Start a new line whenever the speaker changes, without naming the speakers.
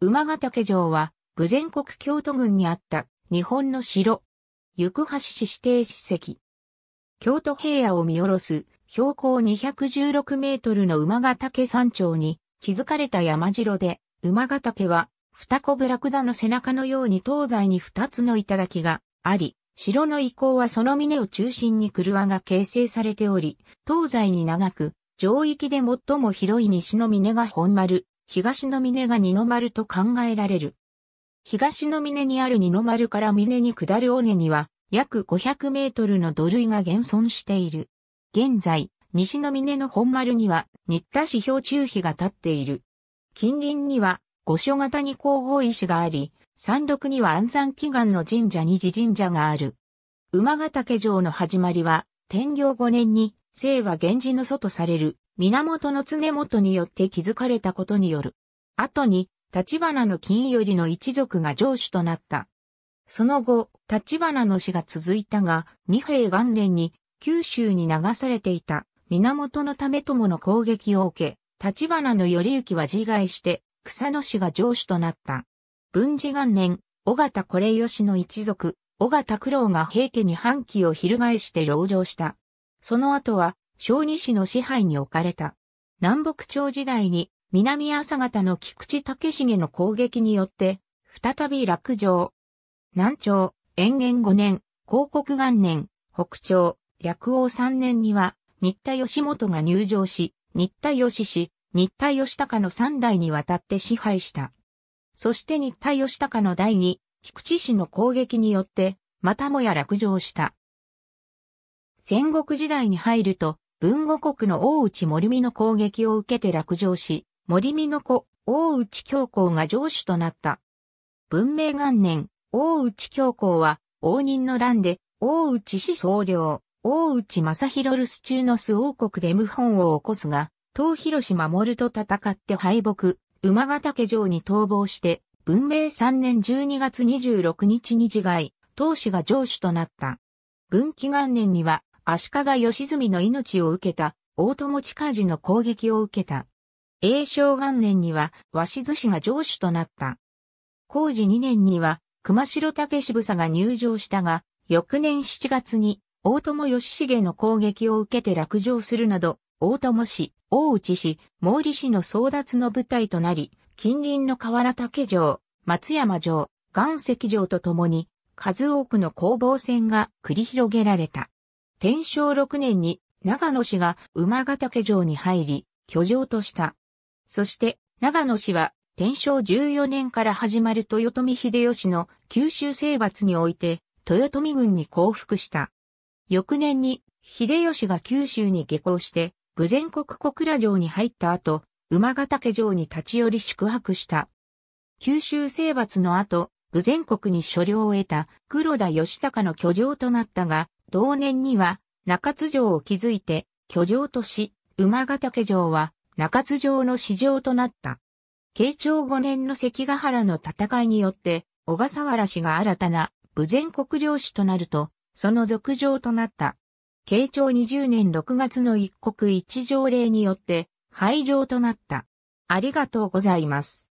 馬ヶ岳城は、武前国京都郡にあった日本の城。行橋市指定史跡。京都平野を見下ろす標高216メートルの馬ヶ岳山頂に築かれた山城で、馬ヶ岳は二子ブラクダの背中のように東西に二つの頂があり、城の遺構はその峰を中心に車が形成されており、東西に長く、上域で最も広い西の峰が本丸、東の峰が二の丸と考えられる。東の峰にある二の丸から峰に下る尾根には、約500メートルの土塁が現存している。現在、西の峰の本丸には、新田市標中碑が立っている。近隣には、五所型に皇后石があり、山麓には安山祈願の神社二次神社がある。馬ヶ岳城の始まりは、天行五年に、聖は源氏の祖とされる、源常元によって築かれたことによる。後に、立花の金よりの一族が城主となった。その後、立花の死が続いたが、二平元年に九州に流されていた源のたと友の攻撃を受け、立花の頼行は自害して、草野氏が城主となった。文治元年、尾形これ吉の一族、尾形九郎が平家に反旗を翻して籠城した。その後は、小児市の支配に置かれた。南北朝時代に南朝方の菊池武重の攻撃によって、再び落城。南朝、延元5年、広告元年、北朝、略王3年には、新田義元が入城し、新田義氏、新田義高の3代にわたって支配した。そして新田義高の代に、菊池氏の攻撃によって、またもや落城した。戦国時代に入ると、文後国の大内森美の攻撃を受けて落城し、森美の子、大内教皇が城主となった。文明元年、大内教皇は、応仁の乱で、大内氏総領、大内正広留守中の巣王国で謀反を起こすが、東広島守と戦って敗北、馬ヶ岳城に逃亡して、文明3年12月26日に自害、当氏が城主となった。文紀元年には、足利義澄の命を受けた大友近治の攻撃を受けた。永正元年には鷲津氏が城主となった。工事2年には熊城武志房が入城したが、翌年7月に大友義重の攻撃を受けて落城するなど、大友氏、大内氏、毛利氏の争奪の舞台となり、近隣の河原竹城、松山城、岩石城とともに、数多くの攻防戦が繰り広げられた。天正6年に長野氏が馬ヶ岳城に入り、居城とした。そして長野氏は天正14年から始まる豊臣秀吉の九州征伐において豊臣軍に降伏した。翌年に秀吉が九州に下校して、武前国小倉城に入った後、馬ヶ岳城に立ち寄り宿泊した。九州征伐の後、武全国に所領を得た黒田義高の居城となったが、同年には中津城を築いて居城とし、馬ヶ岳城は中津城の市場となった。慶長5年の関ヶ原の戦いによって、小笠原氏が新たな武全国領主となると、その続城となった。慶長20年6月の一国一条例によって、廃城となった。ありがとうございます。